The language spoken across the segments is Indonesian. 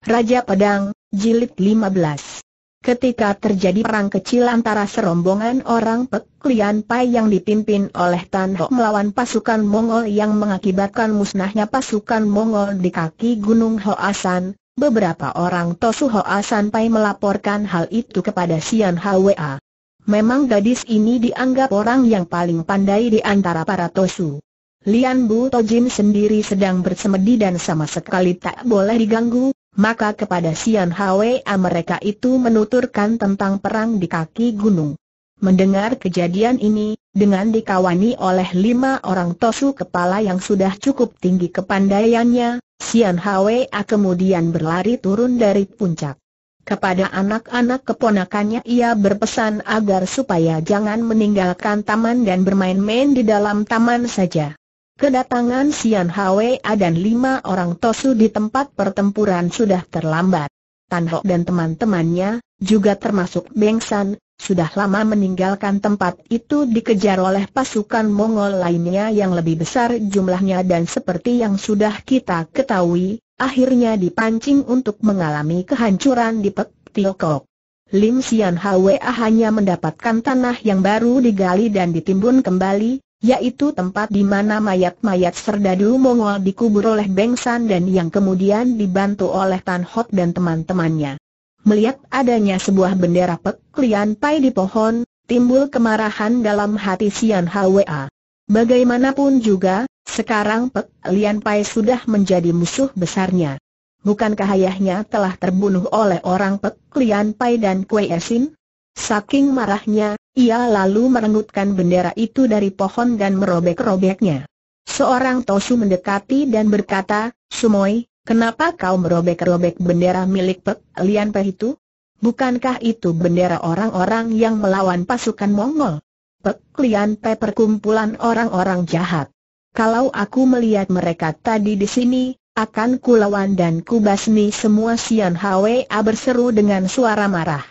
Raja Pedang, Jilid 15 Ketika terjadi perang kecil antara serombongan orang Peklian Pai yang dipimpin oleh Tan Ho melawan pasukan Mongol yang mengakibatkan musnahnya pasukan Mongol di kaki Gunung Hoasan, beberapa orang Tosu Hoasan Pai melaporkan hal itu kepada Sian Hwa. Memang gadis ini dianggap orang yang paling pandai di antara para Tosu. Lian Bu Tojin sendiri sedang bersemedi dan sama sekali tak boleh diganggu, maka kepada Sian Hwa mereka itu menuturkan tentang perang di kaki gunung. Mendengar kejadian ini, dengan dikawani oleh lima orang tosu kepala yang sudah cukup tinggi kepandaiannya, Sian Hwa kemudian berlari turun dari puncak. Kepada anak-anak keponakannya ia berpesan agar supaya jangan meninggalkan taman dan bermain-main di dalam taman saja. Kedatangan Sian Hwa dan lima orang Tosu di tempat pertempuran sudah terlambat. Tan Ho dan teman-temannya, juga termasuk Beng San, sudah lama meninggalkan tempat itu dikejar oleh pasukan Mongol lainnya yang lebih besar jumlahnya dan seperti yang sudah kita ketahui, akhirnya dipancing untuk mengalami kehancuran di Pek Tiokok. Lim Sian Hwa hanya mendapatkan tanah yang baru digali dan ditimbun kembali, yaitu tempat di mana mayat-mayat serdadu Mongol dikubur oleh Beng San dan yang kemudian dibantu oleh Tan Hot dan teman-temannya. Melihat adanya sebuah bendera Pek Lian pai di pohon, timbul kemarahan dalam hati Sian Hwa. Bagaimanapun juga, sekarang Pek Lian pai sudah menjadi musuh besarnya. Bukankah ayahnya telah terbunuh oleh orang Pek Lian pai dan Kwe esin? Saking marahnya, ia lalu merenggutkan bendera itu dari pohon dan merobek-robeknya. Seorang Tosu mendekati dan berkata, Sumoi, kenapa kau merobek-robek bendera milik Pek Lian Pe itu? Bukankah itu bendera orang-orang yang melawan pasukan Mongol? Pek Lian Pe perkumpulan orang-orang jahat. Kalau aku melihat mereka tadi di sini, akan kulawan dan kubasmi semua Sian Hwa berseru dengan suara marah.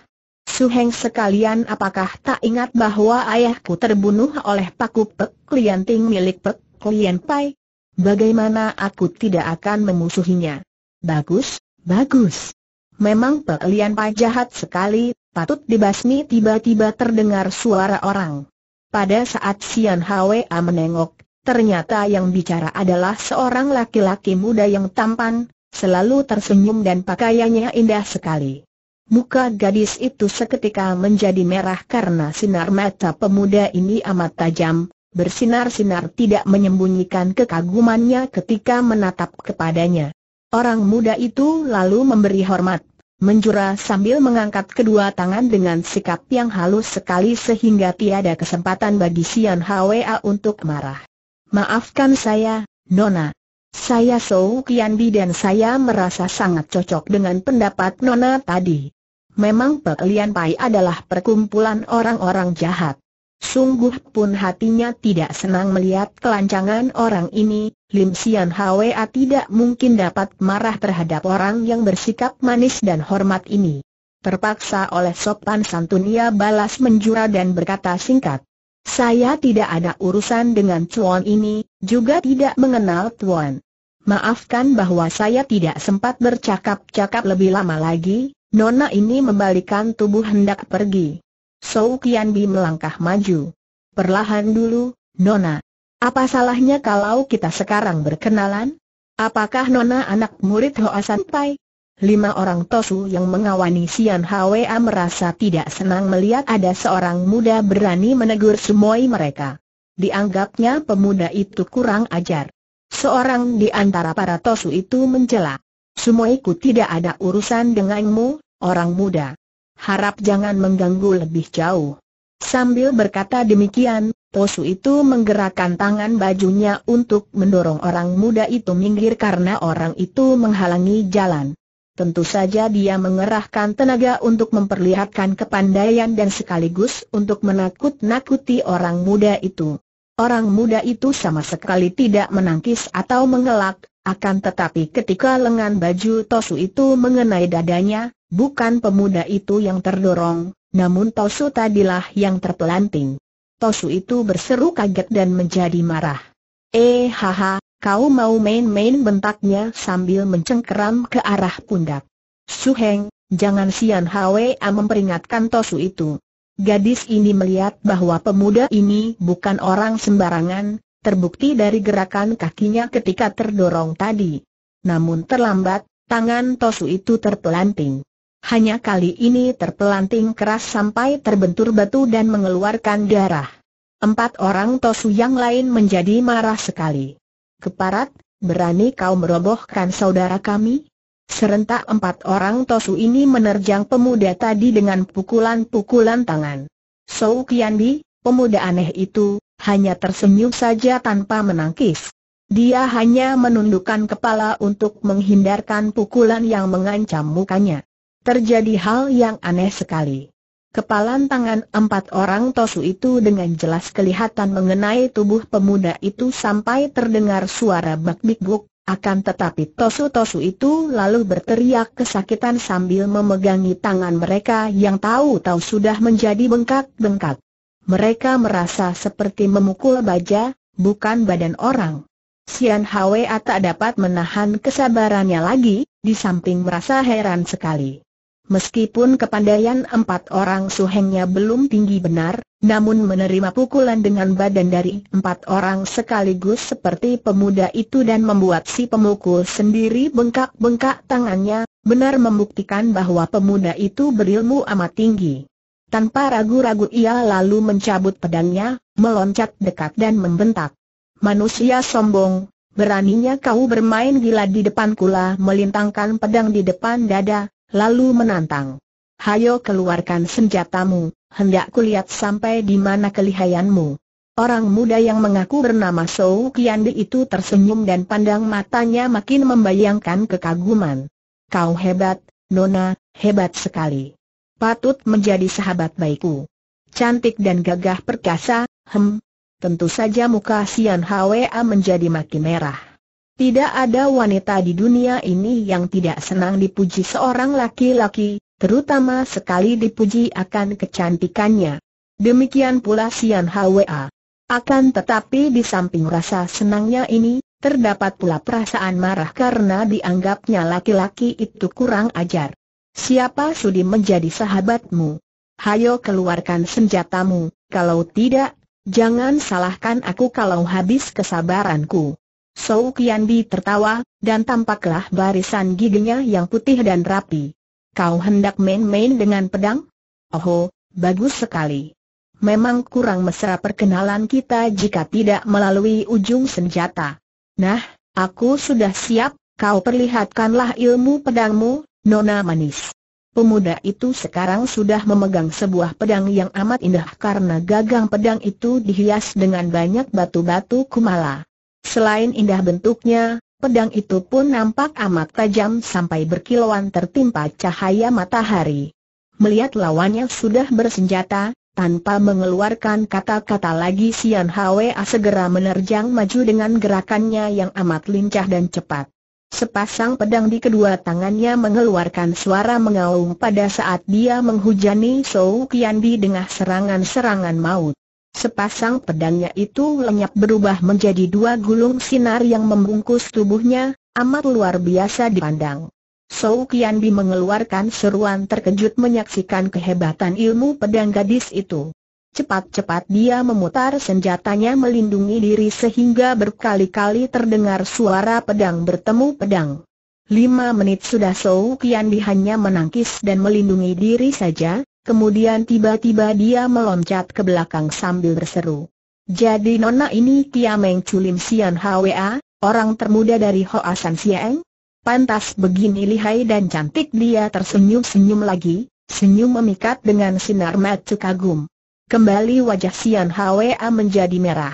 Suheng sekalian apakah tak ingat bahwa ayahku terbunuh oleh paku Pek Klienting milik Pek Klien Pai? Bagaimana aku tidak akan memusuhinya? Bagus, bagus. Memang Pek Klien Pai jahat sekali, patut dibasmi tiba-tiba terdengar suara orang. Pada saat Sian Hwa menengok, ternyata yang bicara adalah seorang laki-laki muda yang tampan, selalu tersenyum dan pakaiannya indah sekali. Muka gadis itu seketika menjadi merah karena sinar mata pemuda ini amat tajam, bersinar-sinar tidak menyembunyikan kekagumannya ketika menatap kepadanya. Orang muda itu lalu memberi hormat, menjura sambil mengangkat kedua tangan dengan sikap yang halus sekali sehingga tiada kesempatan bagi Sian Hwa untuk marah. Maafkan saya, Nona. Saya Sou Kian Bi dan saya merasa sangat cocok dengan pendapat Nona tadi. Memang Pek Lian Pai adalah perkumpulan orang-orang jahat. Sungguh pun hatinya tidak senang melihat kelancangan orang ini, Lim Sian Hwa tidak mungkin dapat marah terhadap orang yang bersikap manis dan hormat ini. Terpaksa oleh sopan santun ia balas menjura dan berkata singkat. Saya tidak ada urusan dengan Tuan ini, juga tidak mengenal Tuan. Maafkan bahwa saya tidak sempat bercakap-cakap lebih lama lagi, Nona ini membalikan tubuh hendak pergi. Sou Kian Bi melangkah maju. Perlahan dulu, Nona. Apa salahnya kalau kita sekarang berkenalan? Apakah Nona anak murid Hoa Pai? Lima orang Tosu yang mengawani Sian Hwa merasa tidak senang melihat ada seorang muda berani menegur semua mereka. Dianggapnya pemuda itu kurang ajar. Seorang di antara para Tosu itu menjelak. Semua ikut tidak ada urusan denganmu, orang muda. Harap jangan mengganggu lebih jauh. Sambil berkata demikian, Tosu itu menggerakkan tangan bajunya untuk mendorong orang muda itu minggir karena orang itu menghalangi jalan. Tentu saja dia mengerahkan tenaga untuk memperlihatkan kepandaian dan sekaligus untuk menakut-nakuti orang muda itu. Orang muda itu sama sekali tidak menangkis atau mengelak, akan tetapi ketika lengan baju Tosu itu mengenai dadanya, bukan pemuda itu yang terdorong, namun Tosu tadilah yang terpelanting. Tosu itu berseru kaget dan menjadi marah. Eh haha, kau mau main-main bentaknya sambil mencengkeram ke arah pundak. Suheng, jangan Sian Hwa memperingatkan Tosu itu. Gadis ini melihat bahwa pemuda ini bukan orang sembarangan, terbukti dari gerakan kakinya ketika terdorong tadi. Namun terlambat, tangan Tosu itu terpelanting. Hanya kali ini terpelanting keras sampai terbentur batu dan mengeluarkan darah. Empat orang Tosu yang lain menjadi marah sekali. Keparat, berani kau merobohkan saudara kami? Serentak empat orang Tosu ini menerjang pemuda tadi dengan pukulan-pukulan tangan. Sou Kiandi, Pemuda aneh itu, hanya tersenyum saja tanpa menangkis. Dia hanya menundukkan kepala untuk menghindarkan pukulan yang mengancam mukanya. Terjadi hal yang aneh sekali. Kepalan tangan empat orang Tosu itu dengan jelas kelihatan mengenai tubuh pemuda itu sampai terdengar suara bak-bik-buk, akan tetapi Tosu-Tosu itu lalu berteriak kesakitan sambil memegangi tangan mereka yang tahu-tahu sudah menjadi bengkak-bengkak mereka merasa seperti memukul baja, bukan badan orang. Sian Hwa tak dapat menahan kesabarannya lagi, di samping merasa heran sekali. Meskipun kepandaian empat orang suhengnya belum tinggi benar, namun menerima pukulan dengan badan dari empat orang sekaligus seperti pemuda itu dan membuat si pemukul sendiri bengkak-bengkak tangannya, benar membuktikan bahwa pemuda itu berilmu amat tinggi. Tanpa ragu-ragu ia lalu mencabut pedangnya, meloncat dekat dan membentak. Manusia sombong, beraninya kau bermain gila di depan kula melintangkan pedang di depan dada, lalu menantang. Hayo keluarkan senjatamu, hendak kulihat sampai di mana kelihayanmu. Orang muda yang mengaku bernama Sou Kiandi itu tersenyum dan pandang matanya makin membayangkan kekaguman. Kau hebat, Nona, hebat sekali patut menjadi sahabat baikku. Cantik dan gagah perkasa, hem. Tentu saja muka Sian Hwa menjadi makin merah. Tidak ada wanita di dunia ini yang tidak senang dipuji seorang laki-laki, terutama sekali dipuji akan kecantikannya. Demikian pula Sian Hwa. Akan tetapi di samping rasa senangnya ini, terdapat pula perasaan marah karena dianggapnya laki-laki itu kurang ajar. Siapa sudi menjadi sahabatmu? Hayo keluarkan senjatamu, kalau tidak, jangan salahkan aku kalau habis kesabaranku. Sou Kianbi tertawa, dan tampaklah barisan giginya yang putih dan rapi. Kau hendak main-main dengan pedang? Oho, bagus sekali. Memang kurang mesra perkenalan kita jika tidak melalui ujung senjata. Nah, aku sudah siap, kau perlihatkanlah ilmu pedangmu, Nona Manis. Pemuda itu sekarang sudah memegang sebuah pedang yang amat indah karena gagang pedang itu dihias dengan banyak batu-batu kumala. Selain indah bentuknya, pedang itu pun nampak amat tajam sampai berkilauan tertimpa cahaya matahari. Melihat lawannya sudah bersenjata, tanpa mengeluarkan kata-kata lagi Sian Hwa segera menerjang maju dengan gerakannya yang amat lincah dan cepat. Sepasang pedang di kedua tangannya mengeluarkan suara mengaum pada saat dia menghujani Sou Kian Bi dengan serangan-serangan maut. Sepasang pedangnya itu lenyap berubah menjadi dua gulung sinar yang membungkus tubuhnya, amat luar biasa dipandang. Sou Kian Bi mengeluarkan seruan terkejut menyaksikan kehebatan ilmu pedang gadis itu. Cepat-cepat dia memutar senjatanya melindungi diri sehingga berkali-kali terdengar suara pedang bertemu pedang. Lima menit sudah Sou Kian Bi hanya menangkis dan melindungi diri saja, kemudian tiba-tiba dia meloncat ke belakang sambil berseru. Jadi nona ini Kiameng Culim Sian Hwa, orang termuda dari Hoasan Siang? Pantas begini lihai dan cantik dia tersenyum-senyum lagi, senyum memikat dengan sinar mata kagum. Kembali wajah Sian Hwa menjadi merah.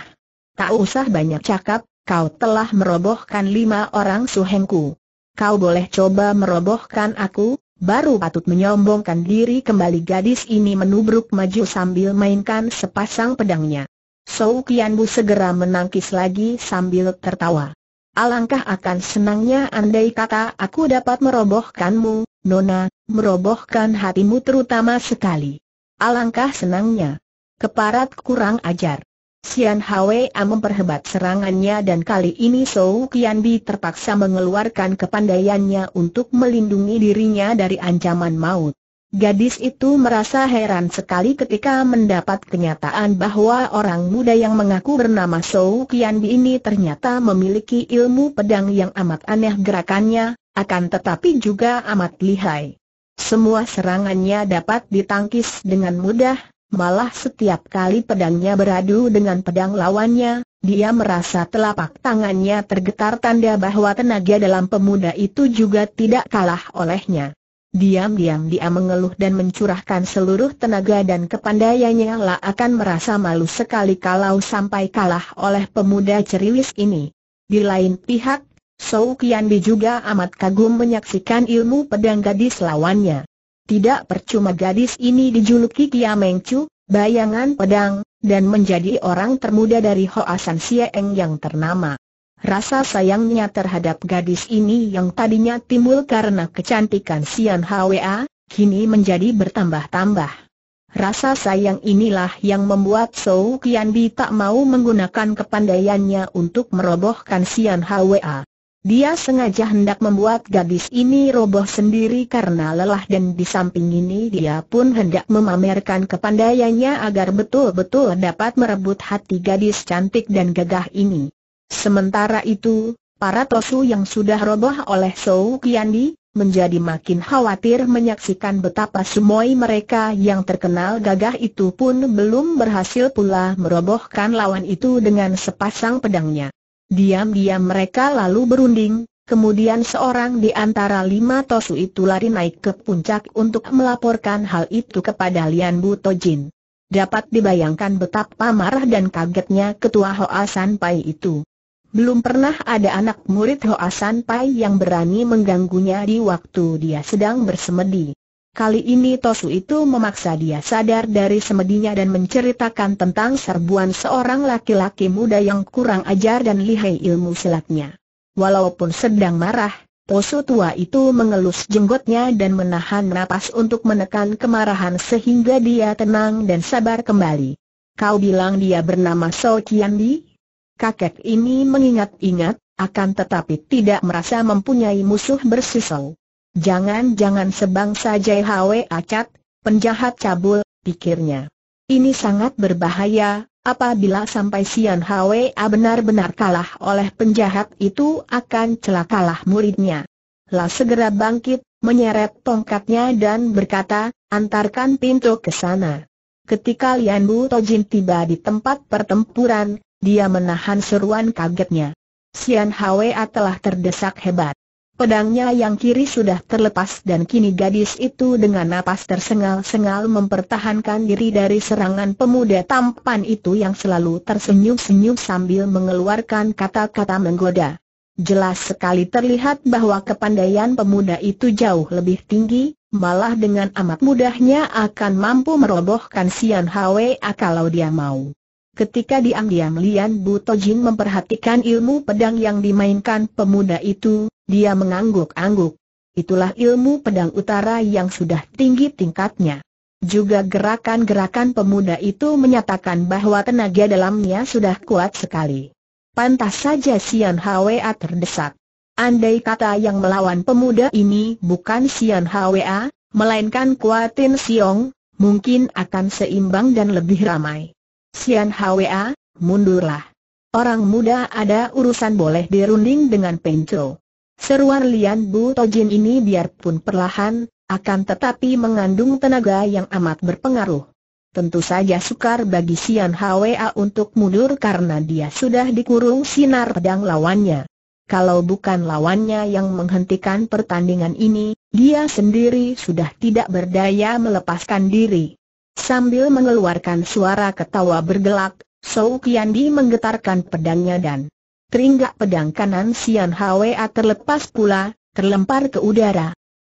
Tak usah banyak cakap, kau telah merobohkan lima orang suhengku. Kau boleh coba merobohkan aku, baru patut menyombongkan diri kembali gadis ini menubruk maju sambil mainkan sepasang pedangnya. Sou Kian Bu segera menangkis lagi sambil tertawa. Alangkah akan senangnya andai kata aku dapat merobohkanmu, Nona, merobohkan hatimu terutama sekali. Alangkah senangnya. Keparat kurang ajar. Xian Hwa memperhebat serangannya dan kali ini Sou Kian terpaksa mengeluarkan kepandaiannya untuk melindungi dirinya dari ancaman maut. Gadis itu merasa heran sekali ketika mendapat kenyataan bahwa orang muda yang mengaku bernama Sou Kian ini ternyata memiliki ilmu pedang yang amat aneh gerakannya, akan tetapi juga amat lihai. Semua serangannya dapat ditangkis dengan mudah, malah setiap kali pedangnya beradu dengan pedang lawannya, dia merasa telapak tangannya tergetar tanda bahwa tenaga dalam pemuda itu juga tidak kalah olehnya. Diam-diam dia mengeluh dan mencurahkan seluruh tenaga dan kepandaiannya lah akan merasa malu sekali kalau sampai kalah oleh pemuda ceriwis ini. Di lain pihak, Sou Kianbi juga amat kagum menyaksikan ilmu pedang gadis lawannya. Tidak percuma gadis ini dijuluki Kiamengcu, bayangan pedang, dan menjadi orang termuda dari Hoasan Sieng yang ternama. Rasa sayangnya terhadap gadis ini yang tadinya timbul karena kecantikan Sian Hwa, kini menjadi bertambah-tambah. Rasa sayang inilah yang membuat Sou Kian Bi tak mau menggunakan kepandaiannya untuk merobohkan Sian Hwa. Dia sengaja hendak membuat gadis ini roboh sendiri karena lelah dan di samping ini dia pun hendak memamerkan kepandaiannya agar betul-betul dapat merebut hati gadis cantik dan gagah ini. Sementara itu, para tosu yang sudah roboh oleh Sou Kiandi, menjadi makin khawatir menyaksikan betapa semua mereka yang terkenal gagah itu pun belum berhasil pula merobohkan lawan itu dengan sepasang pedangnya. Diam-diam mereka lalu berunding, kemudian seorang di antara lima tosu itu lari naik ke puncak untuk melaporkan hal itu kepada Lian Bu Tojin. Dapat dibayangkan betapa marah dan kagetnya ketua Hoa San Pai itu. Belum pernah ada anak murid Hoa San Pai yang berani mengganggunya di waktu dia sedang bersemedi. Kali ini Tosu itu memaksa dia sadar dari semedinya dan menceritakan tentang serbuan seorang laki-laki muda yang kurang ajar dan lihai ilmu silatnya. Walaupun sedang marah, Tosu tua itu mengelus jenggotnya dan menahan napas untuk menekan kemarahan sehingga dia tenang dan sabar kembali. Kau bilang dia bernama So Kiandi? Kakek ini mengingat-ingat, akan tetapi tidak merasa mempunyai musuh bersisau. Jangan-jangan sebangsa JHW Acat, penjahat cabul, pikirnya. Ini sangat berbahaya, apabila sampai Sian HWA benar-benar kalah oleh penjahat itu akan celakalah muridnya. La segera bangkit, menyeret tongkatnya dan berkata, antarkan pintu ke sana. Ketika Lian Bu Tojin tiba di tempat pertempuran, dia menahan seruan kagetnya. Sian HWA telah terdesak hebat. Pedangnya yang kiri sudah terlepas dan kini gadis itu dengan napas tersengal-sengal mempertahankan diri dari serangan pemuda tampan itu yang selalu tersenyum-senyum sambil mengeluarkan kata-kata menggoda. Jelas sekali terlihat bahwa kepandaian pemuda itu jauh lebih tinggi, malah dengan amat mudahnya akan mampu merobohkan Sian Hwa kalau dia mau. Ketika diam-diam Lian Jin memperhatikan ilmu pedang yang dimainkan pemuda itu, dia mengangguk-angguk. Itulah ilmu pedang utara yang sudah tinggi tingkatnya. Juga gerakan-gerakan pemuda itu menyatakan bahwa tenaga dalamnya sudah kuat sekali. Pantas saja Sian Hwa terdesak. Andai kata yang melawan pemuda ini bukan Sian Hwa, melainkan Kuatin Siong, mungkin akan seimbang dan lebih ramai. Sian Hwa, mundurlah. Orang muda ada urusan boleh dirunding dengan pencho. Seruan Lian Bu Tojin ini biarpun perlahan, akan tetapi mengandung tenaga yang amat berpengaruh. Tentu saja sukar bagi Sian Hwa untuk mundur karena dia sudah dikurung sinar pedang lawannya. Kalau bukan lawannya yang menghentikan pertandingan ini, dia sendiri sudah tidak berdaya melepaskan diri. Sambil mengeluarkan suara ketawa bergelak, Sou Kiandi menggetarkan pedangnya dan teringgak pedang kanan Sian Hwa terlepas pula, terlempar ke udara.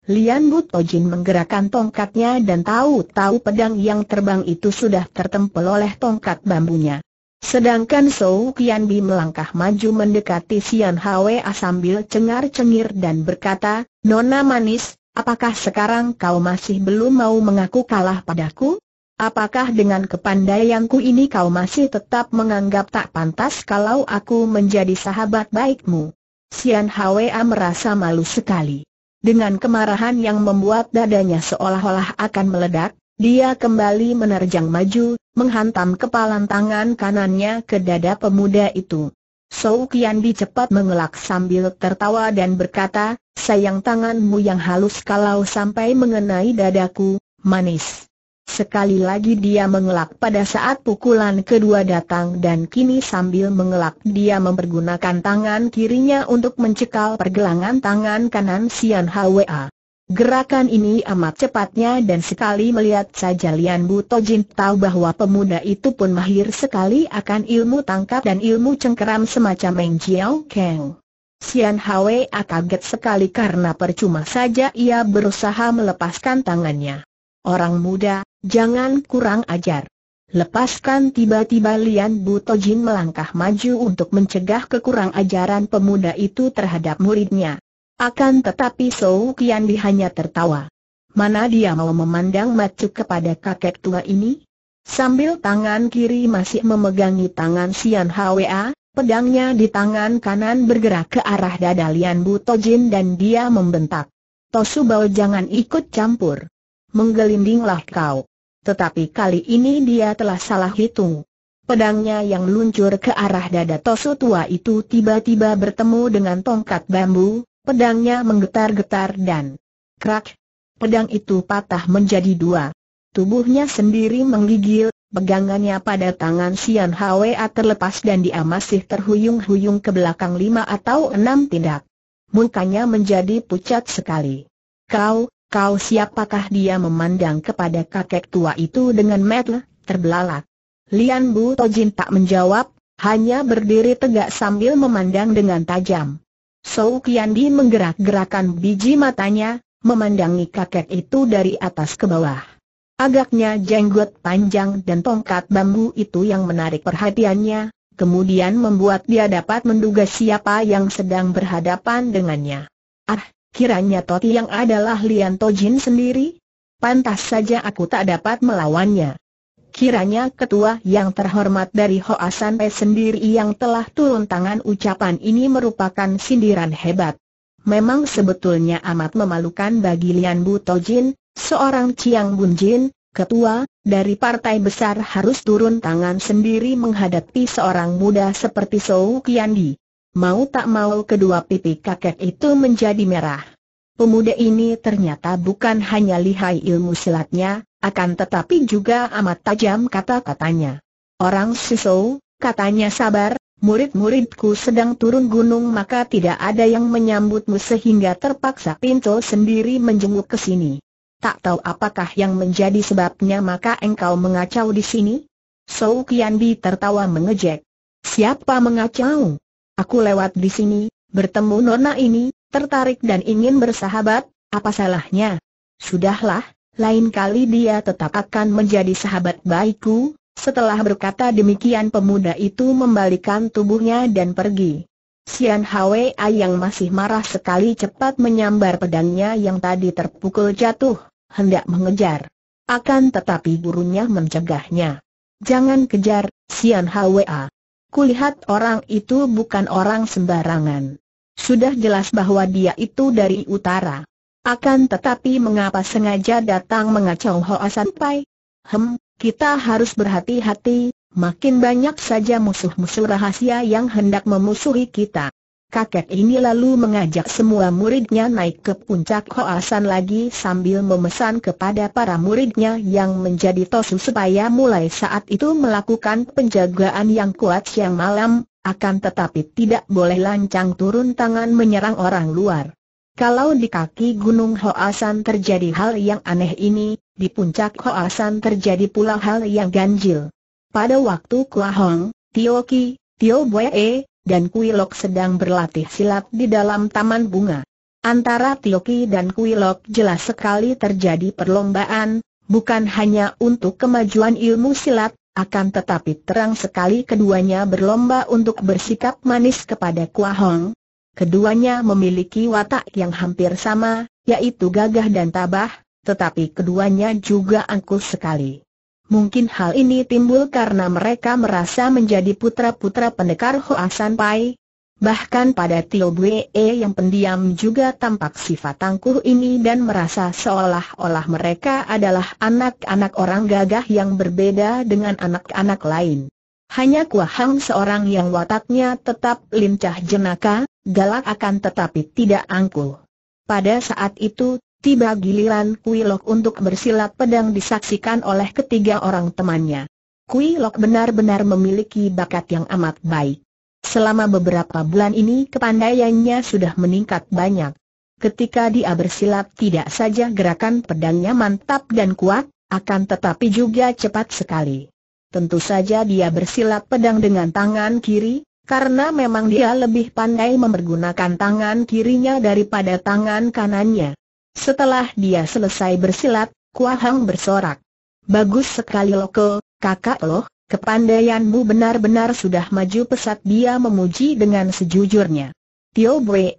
Lian Butojin menggerakkan tongkatnya dan tahu-tahu pedang yang terbang itu sudah tertempel oleh tongkat bambunya. Sedangkan Sou Kianbi melangkah maju mendekati Sian Hwa sambil cengar-cengir dan berkata, Nona manis, apakah sekarang kau masih belum mau mengaku kalah padaku? apakah dengan kepandaianku ini kau masih tetap menganggap tak pantas kalau aku menjadi sahabat baikmu? Sian Hwa merasa malu sekali. Dengan kemarahan yang membuat dadanya seolah-olah akan meledak, dia kembali menerjang maju, menghantam kepalan tangan kanannya ke dada pemuda itu. Sou Kian cepat mengelak sambil tertawa dan berkata, sayang tanganmu yang halus kalau sampai mengenai dadaku, manis. Sekali lagi dia mengelak pada saat pukulan kedua datang dan kini sambil mengelak dia mempergunakan tangan kirinya untuk mencekal pergelangan tangan kanan Sian Hwa. Gerakan ini amat cepatnya dan sekali melihat saja Lian Buto Jin tahu bahwa pemuda itu pun mahir sekali akan ilmu tangkap dan ilmu cengkeram semacam Meng Jiao Kang. Sian Hwa kaget sekali karena percuma saja ia berusaha melepaskan tangannya. Orang muda, jangan kurang ajar. Lepaskan tiba-tiba Lian Butojin melangkah maju untuk mencegah kekurang ajaran pemuda itu terhadap muridnya. Akan tetapi Sou Kian Di hanya tertawa. Mana dia mau memandang macu kepada kakek tua ini? Sambil tangan kiri masih memegangi tangan Sian Hwa, pedangnya di tangan kanan bergerak ke arah dada Lian Butojin dan dia membentak. Tosu Bao jangan ikut campur menggelindinglah kau. Tetapi kali ini dia telah salah hitung. Pedangnya yang luncur ke arah dada Tosu tua itu tiba-tiba bertemu dengan tongkat bambu, pedangnya menggetar-getar dan krak. Pedang itu patah menjadi dua. Tubuhnya sendiri menggigil, pegangannya pada tangan Sian Hwa terlepas dan dia masih terhuyung-huyung ke belakang lima atau enam tindak. Mukanya menjadi pucat sekali. Kau, Kau siapakah dia memandang kepada kakek tua itu dengan metel, terbelalak? Lian Bu Tojin tak menjawab, hanya berdiri tegak sambil memandang dengan tajam. Sou Di menggerak-gerakan biji matanya, memandangi kakek itu dari atas ke bawah. Agaknya jenggot panjang dan tongkat bambu itu yang menarik perhatiannya, kemudian membuat dia dapat menduga siapa yang sedang berhadapan dengannya. Ah, kiranya Toti yang adalah Lian Tojin sendiri? Pantas saja aku tak dapat melawannya. Kiranya ketua yang terhormat dari Hoasan San Pe sendiri yang telah turun tangan ucapan ini merupakan sindiran hebat. Memang sebetulnya amat memalukan bagi Lian Bu Tojin, seorang Chiang Bunjin, ketua, dari partai besar harus turun tangan sendiri menghadapi seorang muda seperti Sou Kiandi. Mau tak mau kedua pipi kakek itu menjadi merah. Pemuda ini ternyata bukan hanya lihai ilmu silatnya, akan tetapi juga amat tajam kata-katanya. Orang Siso, katanya sabar, murid-muridku sedang turun gunung maka tidak ada yang menyambutmu sehingga terpaksa pintu sendiri menjenguk ke sini. Tak tahu apakah yang menjadi sebabnya maka engkau mengacau di sini? Sou Bi tertawa mengejek. Siapa mengacau? Aku lewat di sini, bertemu nona ini, tertarik dan ingin bersahabat, apa salahnya? Sudahlah, lain kali dia tetap akan menjadi sahabat baikku. Setelah berkata demikian pemuda itu membalikan tubuhnya dan pergi. Sian Hwa yang masih marah sekali cepat menyambar pedangnya yang tadi terpukul jatuh, hendak mengejar. Akan tetapi gurunya mencegahnya. Jangan kejar, Sian Hwa. Kulihat orang itu bukan orang sembarangan. Sudah jelas bahwa dia itu dari utara. Akan tetapi mengapa sengaja datang mengacau Hoa Sanpai? Hem, kita harus berhati-hati, makin banyak saja musuh-musuh rahasia yang hendak memusuhi kita. Kakek ini lalu mengajak semua muridnya naik ke puncak Hoasan lagi sambil memesan kepada para muridnya yang menjadi tosu supaya mulai saat itu melakukan penjagaan yang kuat siang malam, akan tetapi tidak boleh lancang turun tangan menyerang orang luar. Kalau di kaki Gunung Hoasan terjadi hal yang aneh ini, di puncak Hoasan terjadi pula hal yang ganjil. Pada waktu Kuahong, Tioki, Tio Boye, dan Kuilok sedang berlatih silat di dalam taman bunga. Antara Tioki dan Kuilok jelas sekali terjadi perlombaan, bukan hanya untuk kemajuan ilmu silat, akan tetapi terang sekali keduanya berlomba untuk bersikap manis kepada Kua Hong. Keduanya memiliki watak yang hampir sama, yaitu gagah dan tabah, tetapi keduanya juga angkuh sekali. Mungkin hal ini timbul karena mereka merasa menjadi putra-putra pendekar Hoasan Pai. Bahkan pada Tio Bue yang pendiam juga tampak sifat tangguh ini dan merasa seolah-olah mereka adalah anak-anak orang gagah yang berbeda dengan anak-anak lain. Hanya Kua Hang seorang yang wataknya tetap lincah jenaka, galak akan tetapi tidak angkuh. Pada saat itu, Tiba giliran Kui Lok untuk bersilat pedang disaksikan oleh ketiga orang temannya. Kui Lok benar-benar memiliki bakat yang amat baik. Selama beberapa bulan ini kepandaiannya sudah meningkat banyak. Ketika dia bersilat tidak saja gerakan pedangnya mantap dan kuat, akan tetapi juga cepat sekali. Tentu saja dia bersilat pedang dengan tangan kiri, karena memang dia lebih pandai mempergunakan tangan kirinya daripada tangan kanannya. Setelah dia selesai bersilat, Kua Hang bersorak. Bagus sekali Loko, kakak loh, kepandaianmu benar-benar sudah maju pesat dia memuji dengan sejujurnya. Tio Bwe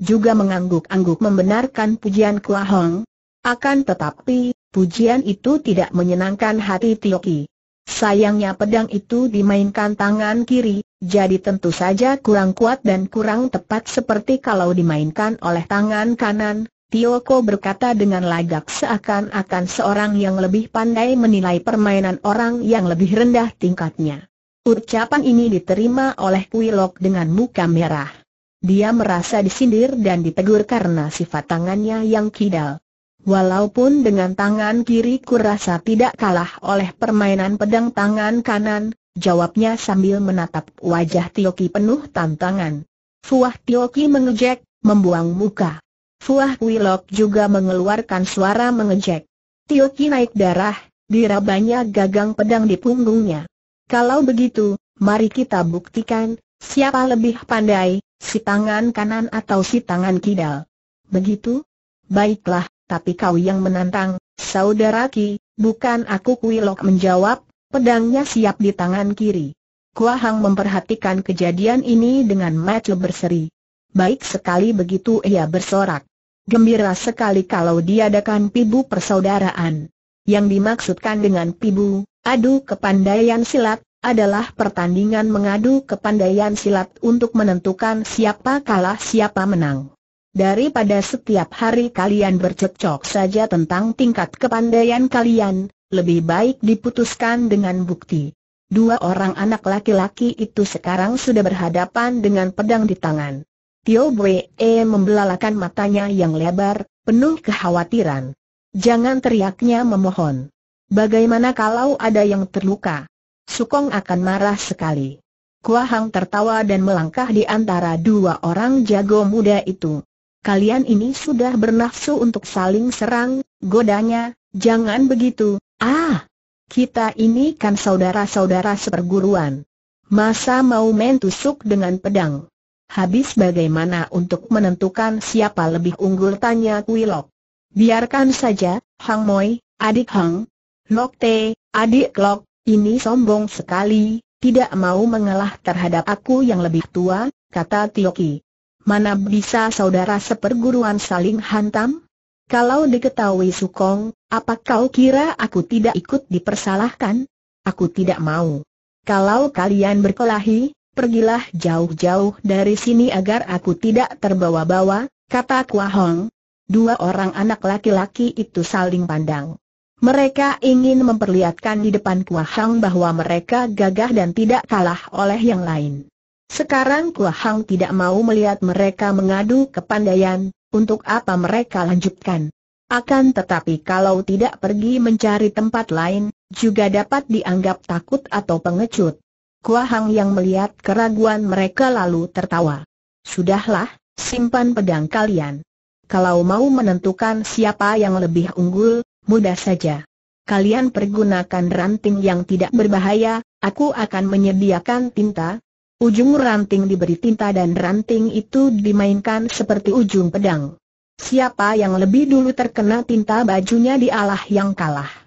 juga mengangguk-angguk membenarkan pujian Kua Hang. Akan tetapi, pujian itu tidak menyenangkan hati Tio Ki. Sayangnya pedang itu dimainkan tangan kiri, jadi tentu saja kurang kuat dan kurang tepat seperti kalau dimainkan oleh tangan kanan, Tioko berkata dengan lagak seakan-akan seorang yang lebih pandai menilai permainan orang yang lebih rendah tingkatnya. Ucapan ini diterima oleh Kuilok dengan muka merah. Dia merasa disindir dan ditegur karena sifat tangannya yang kidal. Walaupun dengan tangan kiri kurasa tidak kalah oleh permainan pedang tangan kanan, jawabnya sambil menatap wajah Tioki penuh tantangan. Fuah Tioki mengejek, membuang muka. Fuah Wilok juga mengeluarkan suara mengejek. Tio Ki naik darah, dirabanya gagang pedang di punggungnya. Kalau begitu, mari kita buktikan, siapa lebih pandai, si tangan kanan atau si tangan kidal. Begitu? Baiklah, tapi kau yang menantang, saudara Ki, bukan aku Kuilok menjawab, pedangnya siap di tangan kiri. Kuahang memperhatikan kejadian ini dengan mata berseri. Baik sekali begitu ia bersorak gembira sekali kalau diadakan pibu persaudaraan. Yang dimaksudkan dengan pibu, adu kepandaian silat, adalah pertandingan mengadu kepandaian silat untuk menentukan siapa kalah siapa menang. Daripada setiap hari kalian bercocok saja tentang tingkat kepandaian kalian, lebih baik diputuskan dengan bukti. Dua orang anak laki-laki itu sekarang sudah berhadapan dengan pedang di tangan. Tio Bwe e membelalakan matanya yang lebar, penuh kekhawatiran. Jangan teriaknya memohon. Bagaimana kalau ada yang terluka? Sukong akan marah sekali. Hang tertawa dan melangkah di antara dua orang jago muda itu. Kalian ini sudah bernafsu untuk saling serang, godanya, jangan begitu. Ah, kita ini kan saudara-saudara seperguruan. Masa mau main tusuk dengan pedang? Habis bagaimana untuk menentukan siapa lebih unggul tanya Kuilok. Biarkan saja, Hang Moi, adik Hang. Lok Te, adik Lok, ini sombong sekali, tidak mau mengalah terhadap aku yang lebih tua, kata Tioki. Mana bisa saudara seperguruan saling hantam? Kalau diketahui Sukong, apa kau kira aku tidak ikut dipersalahkan? Aku tidak mau. Kalau kalian berkelahi, pergilah jauh-jauh dari sini agar aku tidak terbawa-bawa, kata Kua Hong. Dua orang anak laki-laki itu saling pandang. Mereka ingin memperlihatkan di depan Kua Hong bahwa mereka gagah dan tidak kalah oleh yang lain. Sekarang Kua Hong tidak mau melihat mereka mengadu kepandaian, untuk apa mereka lanjutkan. Akan tetapi kalau tidak pergi mencari tempat lain, juga dapat dianggap takut atau pengecut. Kuahang yang melihat keraguan mereka lalu tertawa. Sudahlah, simpan pedang kalian. Kalau mau menentukan siapa yang lebih unggul, mudah saja. Kalian pergunakan ranting yang tidak berbahaya, aku akan menyediakan tinta. Ujung ranting diberi tinta dan ranting itu dimainkan seperti ujung pedang. Siapa yang lebih dulu terkena tinta bajunya dialah yang kalah.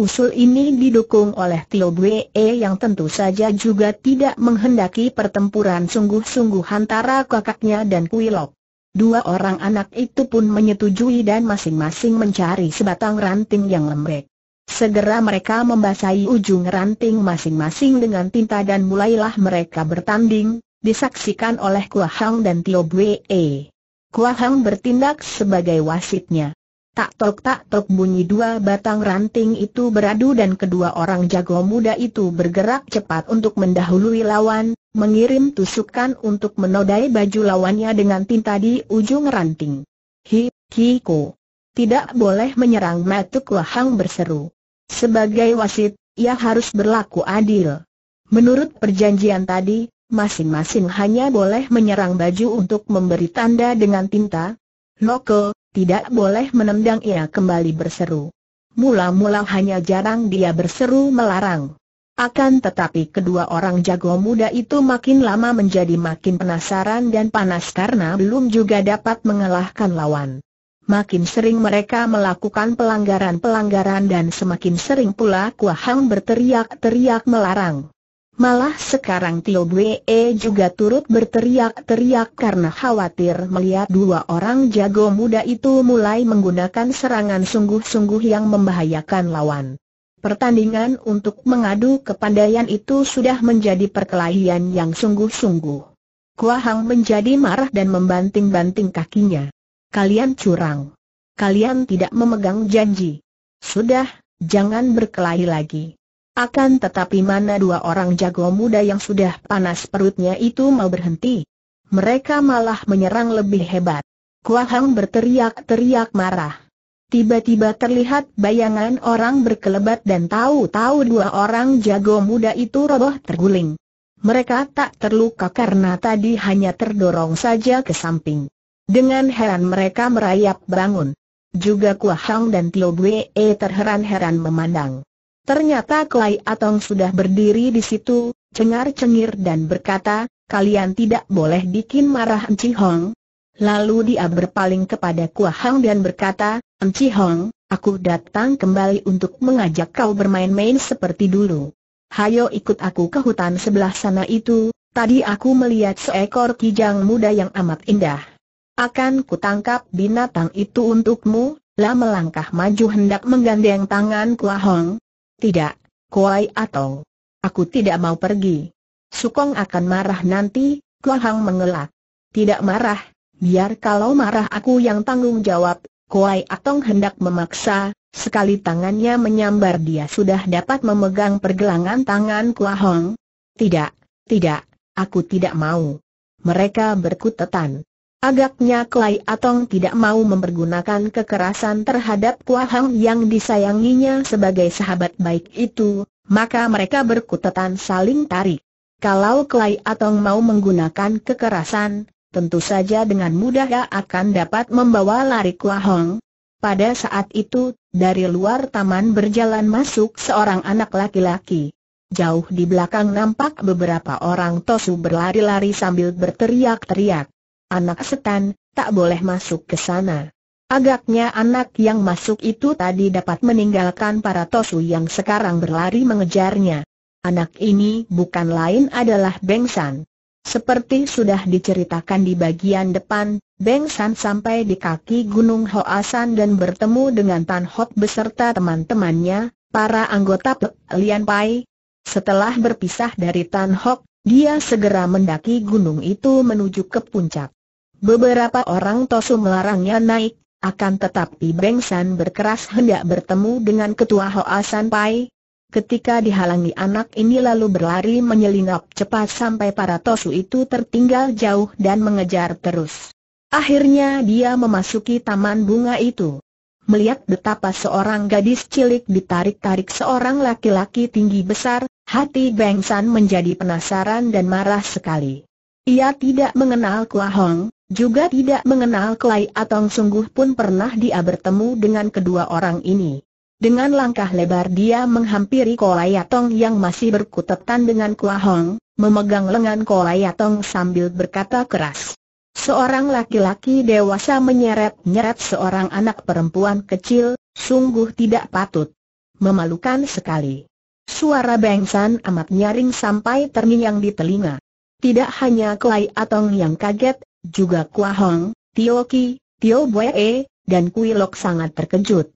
Usul ini didukung oleh Tio Bwe yang tentu saja juga tidak menghendaki pertempuran sungguh-sungguh antara kakaknya dan Kuilok. Dua orang anak itu pun menyetujui dan masing-masing mencari sebatang ranting yang lembek. Segera mereka membasahi ujung ranting masing-masing dengan tinta dan mulailah mereka bertanding, disaksikan oleh Kua Hang dan Tio Bwe. Kua Hang bertindak sebagai wasitnya. Tak tok tak tok bunyi dua batang ranting itu beradu dan kedua orang jago muda itu bergerak cepat untuk mendahului lawan, mengirim tusukan untuk menodai baju lawannya dengan tinta di ujung ranting. Hi, Kiko. Tidak boleh menyerang Matuk Lahang berseru. Sebagai wasit, ia harus berlaku adil. Menurut perjanjian tadi, masing-masing hanya boleh menyerang baju untuk memberi tanda dengan tinta, Noko, tidak boleh menendang ia kembali berseru. Mula-mula hanya jarang dia berseru melarang. Akan tetapi kedua orang jago muda itu makin lama menjadi makin penasaran dan panas karena belum juga dapat mengalahkan lawan. Makin sering mereka melakukan pelanggaran-pelanggaran dan semakin sering pula Kuahang berteriak-teriak melarang. Malah sekarang Tio Bwe juga turut berteriak-teriak karena khawatir melihat dua orang jago muda itu mulai menggunakan serangan sungguh-sungguh yang membahayakan lawan. Pertandingan untuk mengadu kepandaian itu sudah menjadi perkelahian yang sungguh-sungguh. Kua Hang menjadi marah dan membanting-banting kakinya. Kalian curang. Kalian tidak memegang janji. Sudah, jangan berkelahi lagi. Akan tetapi mana dua orang jago muda yang sudah panas perutnya itu mau berhenti. Mereka malah menyerang lebih hebat. Kuahang berteriak-teriak marah. Tiba-tiba terlihat bayangan orang berkelebat dan tahu-tahu dua orang jago muda itu roboh terguling. Mereka tak terluka karena tadi hanya terdorong saja ke samping. Dengan heran mereka merayap bangun. Juga Kuahang dan Tio Bwe terheran-heran memandang. Ternyata Klai Atong sudah berdiri di situ, cengar-cengir dan berkata, kalian tidak boleh bikin marah Enci Hong. Lalu dia berpaling kepada Kua Hang dan berkata, Enci Hong, aku datang kembali untuk mengajak kau bermain-main seperti dulu. Hayo ikut aku ke hutan sebelah sana itu, tadi aku melihat seekor kijang muda yang amat indah. Akan kutangkap binatang itu untukmu, lah melangkah maju hendak menggandeng tangan Kua Hong, tidak, Kuai Atong. Aku tidak mau pergi. Sukong akan marah nanti, Kohang mengelak. Tidak marah, biar kalau marah aku yang tanggung jawab, Kuai Atong hendak memaksa, sekali tangannya menyambar dia sudah dapat memegang pergelangan tangan Kuahong. Tidak, tidak, aku tidak mau. Mereka berkutetan. Agaknya Klai Atong tidak mau mempergunakan kekerasan terhadap Kua Hang yang disayanginya sebagai sahabat baik itu, maka mereka berkutatan saling tarik. Kalau Klai Atong mau menggunakan kekerasan, tentu saja dengan mudah akan dapat membawa lari Kua Hong. Pada saat itu, dari luar taman berjalan masuk seorang anak laki-laki. Jauh di belakang nampak beberapa orang Tosu berlari-lari sambil berteriak-teriak anak setan, tak boleh masuk ke sana. Agaknya anak yang masuk itu tadi dapat meninggalkan para tosu yang sekarang berlari mengejarnya. Anak ini bukan lain adalah San. Seperti sudah diceritakan di bagian depan, San sampai di kaki Gunung Hoasan dan bertemu dengan Tan Hok beserta teman-temannya, para anggota Pek Lian Pai. Setelah berpisah dari Tan Hok, dia segera mendaki gunung itu menuju ke puncak. Beberapa orang Tosu melarangnya naik, akan tetapi Beng San berkeras hendak bertemu dengan ketua Hoa San Pai. Ketika dihalangi anak ini lalu berlari menyelinap cepat sampai para Tosu itu tertinggal jauh dan mengejar terus. Akhirnya dia memasuki taman bunga itu melihat betapa seorang gadis cilik ditarik-tarik seorang laki-laki tinggi besar, hati Beng San menjadi penasaran dan marah sekali. Ia tidak mengenal Kua Hong, juga tidak mengenal Klai Atong sungguh pun pernah dia bertemu dengan kedua orang ini. Dengan langkah lebar dia menghampiri Kolai Atong yang masih berkutetan dengan Kua Hong, memegang lengan Kolai Atong sambil berkata keras. Seorang laki-laki dewasa menyeret-nyeret seorang anak perempuan kecil, sungguh tidak patut. Memalukan sekali. Suara Bengsan amat nyaring sampai terngiang di telinga. Tidak hanya Klai Atong yang kaget, juga Kua Hong, Tio Ki, Tio Bue E, dan Kui Lok sangat terkejut.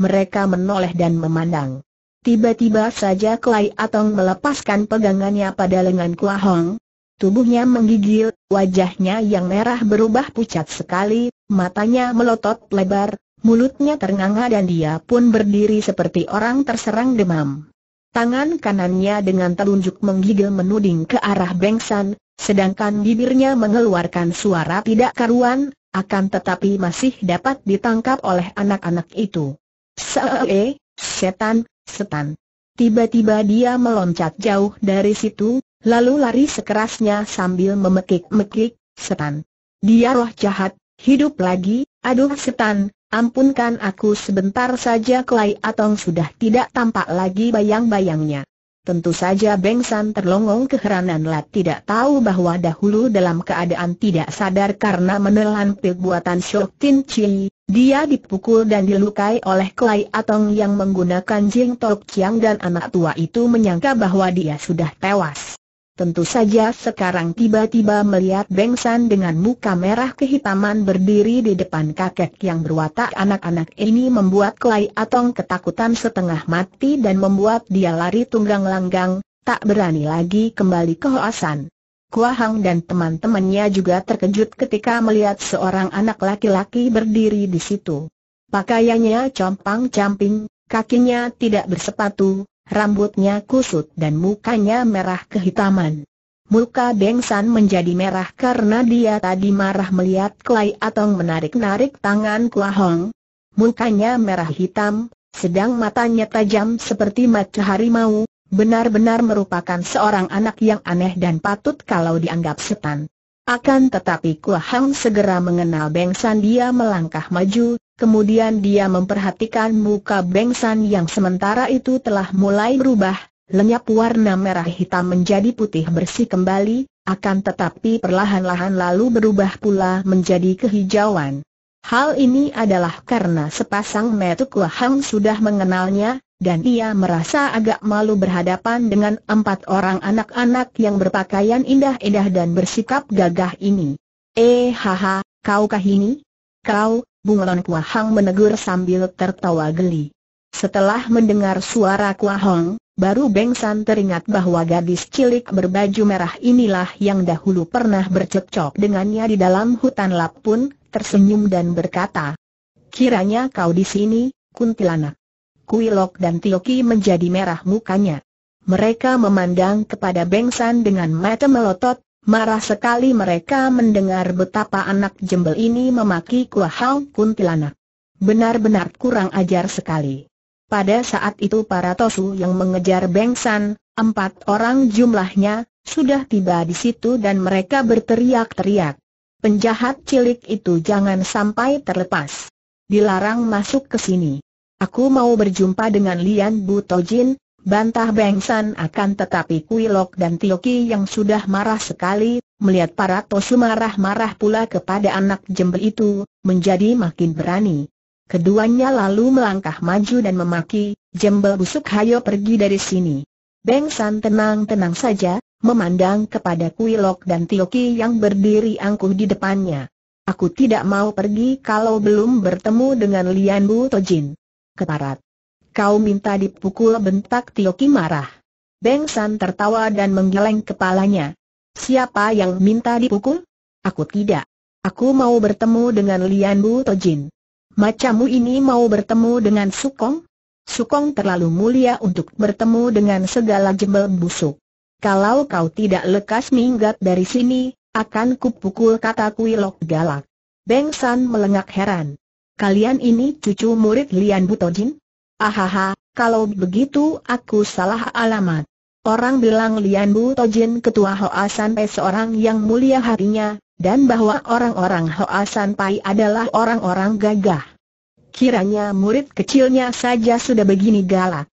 Mereka menoleh dan memandang. Tiba-tiba saja Klai Atong melepaskan pegangannya pada lengan Kua Hong. Tubuhnya menggigil, wajahnya yang merah berubah pucat sekali, matanya melotot lebar, mulutnya ternganga dan dia pun berdiri seperti orang terserang demam. Tangan kanannya dengan telunjuk menggigil menuding ke arah Bengsan, Sedangkan bibirnya mengeluarkan suara tidak karuan, akan tetapi masih dapat ditangkap oleh anak-anak itu. Se-e, setan, setan. Tiba-tiba dia meloncat jauh dari situ, lalu lari sekerasnya sambil memekik-mekik, setan. Dia roh jahat, hidup lagi, aduh setan, ampunkan aku sebentar saja Klai Atong sudah tidak tampak lagi bayang-bayangnya. Tentu saja Beng San terlongong keheranan lah tidak tahu bahwa dahulu dalam keadaan tidak sadar karena menelan pil buatan Shok Tin Chi, dia dipukul dan dilukai oleh Klai Atong yang menggunakan Jing Tok Chiang dan anak tua itu menyangka bahwa dia sudah tewas. Tentu saja sekarang tiba-tiba melihat Bengsan dengan muka merah kehitaman berdiri di depan kakek yang berwatak anak-anak ini membuat Klai Atong ketakutan setengah mati dan membuat dia lari tunggang langgang, tak berani lagi kembali ke Hoasan. Kuahang dan teman-temannya juga terkejut ketika melihat seorang anak laki-laki berdiri di situ. Pakaiannya compang-camping, kakinya tidak bersepatu, rambutnya kusut dan mukanya merah kehitaman. Muka Beng San menjadi merah karena dia tadi marah melihat Klai Atong menarik-narik tangan Kua Hong. Mukanya merah hitam, sedang matanya tajam seperti mata harimau, benar-benar merupakan seorang anak yang aneh dan patut kalau dianggap setan. Akan tetapi Kua Hong segera mengenal Beng San dia melangkah maju, kemudian dia memperhatikan muka Bengsan yang sementara itu telah mulai berubah, lenyap warna merah hitam menjadi putih bersih kembali, akan tetapi perlahan-lahan lalu berubah pula menjadi kehijauan. Hal ini adalah karena sepasang Metuk Lahang sudah mengenalnya, dan ia merasa agak malu berhadapan dengan empat orang anak-anak yang berpakaian indah-indah dan bersikap gagah ini. Eh haha, kaukah ini? Kau, Bunglon Kua Hang menegur sambil tertawa geli. Setelah mendengar suara Kua Hong, baru Beng San teringat bahwa gadis cilik berbaju merah inilah yang dahulu pernah bercekcok dengannya di dalam hutan Lapun, tersenyum dan berkata, Kiranya kau di sini, kuntilanak. Kuilok dan Tioki menjadi merah mukanya. Mereka memandang kepada Beng San dengan mata melotot, Marah sekali mereka mendengar betapa anak jembel ini memaki kuahau Kuntilanak. Benar-benar kurang ajar sekali. Pada saat itu para tosu yang mengejar Bengsan, empat orang jumlahnya, sudah tiba di situ dan mereka berteriak-teriak. Penjahat cilik itu jangan sampai terlepas. Dilarang masuk ke sini. Aku mau berjumpa dengan Lian Butojin, bantah Beng San akan tetapi Kuilok dan Tioki yang sudah marah sekali, melihat para Tosu marah-marah pula kepada anak jembel itu, menjadi makin berani. Keduanya lalu melangkah maju dan memaki, jembel busuk hayo pergi dari sini. Beng San tenang-tenang saja, memandang kepada Kuilok dan Tioki yang berdiri angkuh di depannya. Aku tidak mau pergi kalau belum bertemu dengan Lian Bu Tojin. Keparat. Kau minta dipukul bentak Tio Ki marah. Beng San tertawa dan menggeleng kepalanya. Siapa yang minta dipukul? Aku tidak. Aku mau bertemu dengan Lian Bu Tojin. Macammu ini mau bertemu dengan Sukong? Sukong terlalu mulia untuk bertemu dengan segala jembel busuk. Kalau kau tidak lekas minggat dari sini, akan kupukul kata Kuilok galak. Beng San melengak heran. Kalian ini cucu murid Lian Butojin? Ahaha, kalau begitu aku salah alamat. Orang bilang Lian Bu Tojin ketua Hoa San Pai seorang yang mulia hatinya, dan bahwa orang-orang Hoa San Pai adalah orang-orang gagah. Kiranya murid kecilnya saja sudah begini galak.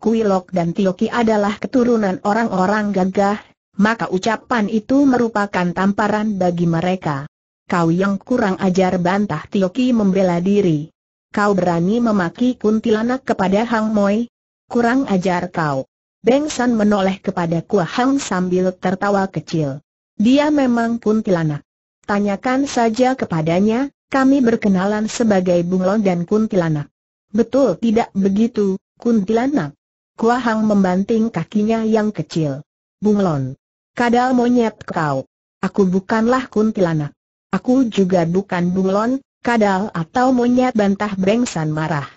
Kuilok dan Tioki adalah keturunan orang-orang gagah, maka ucapan itu merupakan tamparan bagi mereka. Kau yang kurang ajar bantah Tioki membela diri. Kau berani memaki kuntilanak kepada Hang Moi? Kurang ajar kau. Beng San menoleh kepada Kua Hang sambil tertawa kecil. Dia memang kuntilanak. Tanyakan saja kepadanya, kami berkenalan sebagai bunglon dan kuntilanak. Betul tidak begitu, kuntilanak? Kua Hang membanting kakinya yang kecil. Bunglon. Kadal monyet kau. Aku bukanlah kuntilanak. Aku juga bukan bunglon, kadal atau monyet bantah Bengsan marah.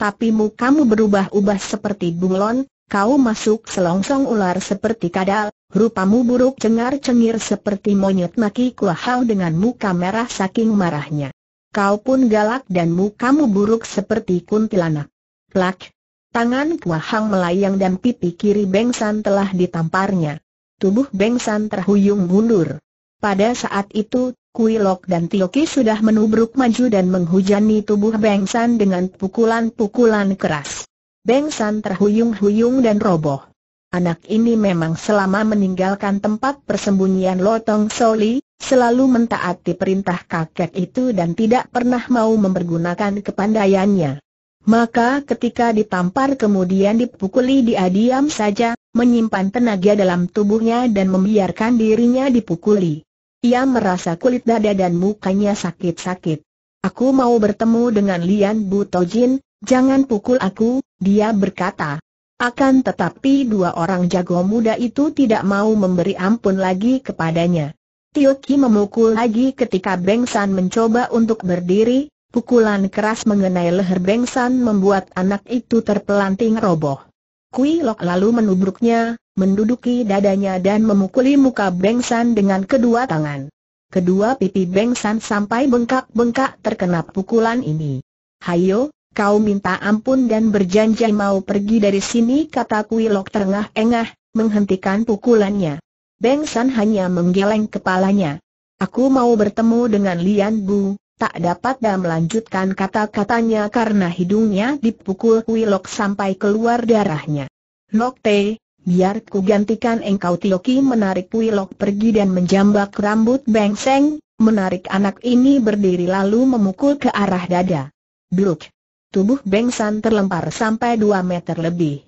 Tapi mukamu berubah-ubah seperti bunglon, kau masuk selongsong ular seperti kadal, rupamu buruk cengar-cengir seperti monyet maki kuahau dengan muka merah saking marahnya. Kau pun galak dan mukamu buruk seperti kuntilanak. Plak! Tangan kuahang melayang dan pipi kiri Bengsan telah ditamparnya. Tubuh Bengsan terhuyung mundur. Pada saat itu, Kuilok dan Tioki sudah menubruk maju dan menghujani tubuh Beng San dengan pukulan-pukulan keras. Beng San terhuyung-huyung dan roboh. Anak ini memang selama meninggalkan tempat persembunyian Lotong Soli, selalu mentaati perintah kakek itu dan tidak pernah mau mempergunakan kepandaiannya. Maka ketika ditampar kemudian dipukuli dia diam saja, menyimpan tenaga dalam tubuhnya dan membiarkan dirinya dipukuli. Ia merasa kulit dada dan mukanya sakit-sakit. Aku mau bertemu dengan Lian Butojin, jangan pukul aku, dia berkata. Akan tetapi dua orang jago muda itu tidak mau memberi ampun lagi kepadanya. Tio Ki memukul lagi ketika Beng San mencoba untuk berdiri, pukulan keras mengenai leher Beng San membuat anak itu terpelanting roboh. Kui Lok lalu menubruknya, menduduki dadanya dan memukuli muka Beng San dengan kedua tangan. Kedua pipi Beng San sampai bengkak-bengkak terkena pukulan ini. Hayo, kau minta ampun dan berjanji mau pergi dari sini kata Kui Lok terengah-engah, menghentikan pukulannya. Beng San hanya menggeleng kepalanya. Aku mau bertemu dengan Lian Bu, tak dapat dan melanjutkan kata-katanya karena hidungnya dipukul Wilok sampai keluar darahnya. Nokte, biar ku gantikan engkau Tioki menarik Wilok pergi dan menjambak rambut Bengseng, menarik anak ini berdiri lalu memukul ke arah dada. Bluk! Tubuh Bengsan terlempar sampai 2 meter lebih.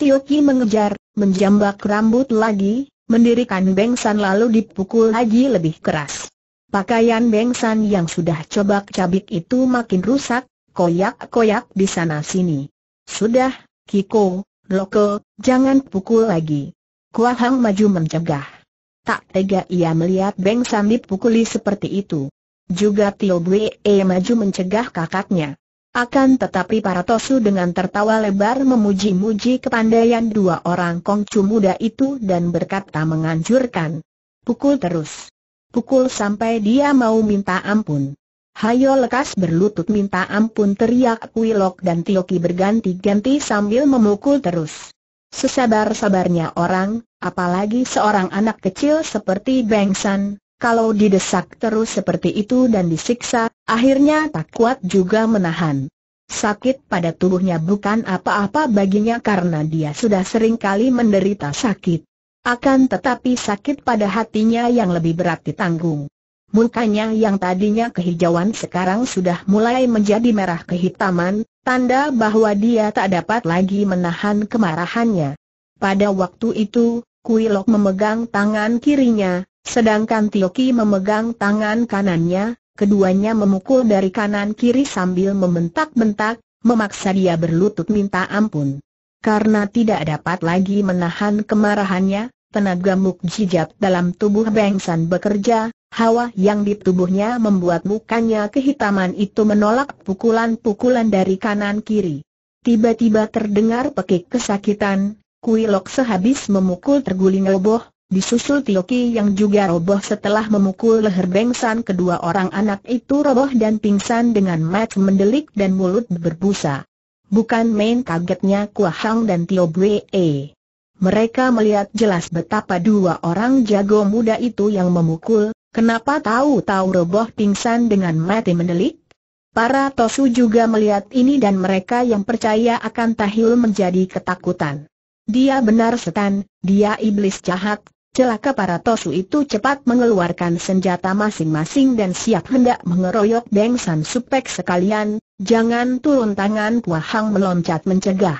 Tioki mengejar, menjambak rambut lagi, mendirikan Bengsan lalu dipukul lagi lebih keras. Pakaian Bengsan yang sudah cobak-cabik itu makin rusak, koyak-koyak di sana-sini. Sudah, Kiko, Loko, jangan pukul lagi. Kuahang maju mencegah. Tak tega ia melihat Bengsan dipukuli seperti itu. Juga Tio e maju mencegah kakaknya. Akan tetapi para Tosu dengan tertawa lebar memuji-muji kepandaian dua orang kongcu muda itu dan berkata menganjurkan. Pukul terus pukul sampai dia mau minta ampun. Hayo lekas berlutut minta ampun teriak Kuilok dan Tioki berganti-ganti sambil memukul terus. Sesabar-sabarnya orang, apalagi seorang anak kecil seperti Bengsan, kalau didesak terus seperti itu dan disiksa, akhirnya tak kuat juga menahan. Sakit pada tubuhnya bukan apa-apa baginya karena dia sudah sering kali menderita sakit. Akan tetapi sakit pada hatinya yang lebih berat ditanggung. Mukanya yang tadinya kehijauan sekarang sudah mulai menjadi merah kehitaman, tanda bahwa dia tak dapat lagi menahan kemarahannya. Pada waktu itu, Kuilok memegang tangan kirinya, sedangkan Tioki memegang tangan kanannya, keduanya memukul dari kanan kiri sambil membentak-bentak, memaksa dia berlutut minta ampun. Karena tidak dapat lagi menahan kemarahannya, tenaga mukjizat dalam tubuh Bengsan bekerja, hawa yang di tubuhnya membuat mukanya kehitaman itu menolak pukulan-pukulan dari kanan-kiri. Tiba-tiba terdengar pekik kesakitan, Kuilok sehabis memukul terguling roboh, disusul Tioki yang juga roboh setelah memukul leher Bengsan kedua orang anak itu roboh dan pingsan dengan mat mendelik dan mulut berbusa. Bukan main kagetnya Kuahang dan Tio Bwe. Mereka melihat jelas betapa dua orang jago muda itu yang memukul, kenapa tahu-tahu roboh pingsan dengan mati mendelik? Para Tosu juga melihat ini dan mereka yang percaya akan Tahil menjadi ketakutan. Dia benar setan, dia iblis jahat, Celaka para Tosu itu cepat mengeluarkan senjata masing-masing dan siap hendak mengeroyok Deng San Supek sekalian, jangan turun tangan Pua Hang meloncat mencegah.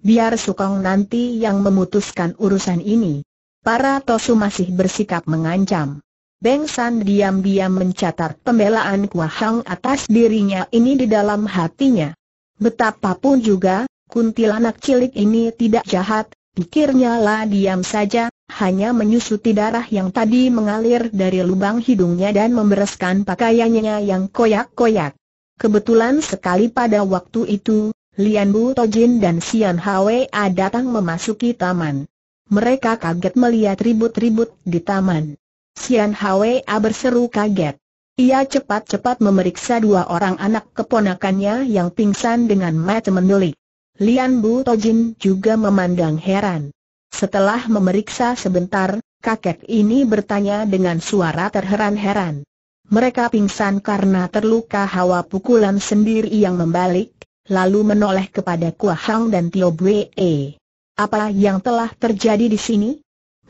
Biar Sukong nanti yang memutuskan urusan ini. Para Tosu masih bersikap mengancam. Beng San diam-diam mencatat pembelaan Kua Hang atas dirinya ini di dalam hatinya. Betapapun juga, kuntilanak cilik ini tidak jahat, pikirnya lah diam saja, hanya menyusuti darah yang tadi mengalir dari lubang hidungnya dan membereskan pakaiannya yang koyak-koyak. Kebetulan sekali pada waktu itu, Lian Bu Tojin dan Sian Hwa datang memasuki taman. Mereka kaget melihat ribut-ribut di taman. Sian Hwa berseru kaget. Ia cepat-cepat memeriksa dua orang anak keponakannya yang pingsan dengan mata mendelik. Lian Bu Tojin juga memandang heran. Setelah memeriksa sebentar, kakek ini bertanya dengan suara terheran-heran. Mereka pingsan karena terluka hawa pukulan sendiri yang membalik, lalu menoleh kepada Kua Hang dan Tio Bwe. Apa yang telah terjadi di sini?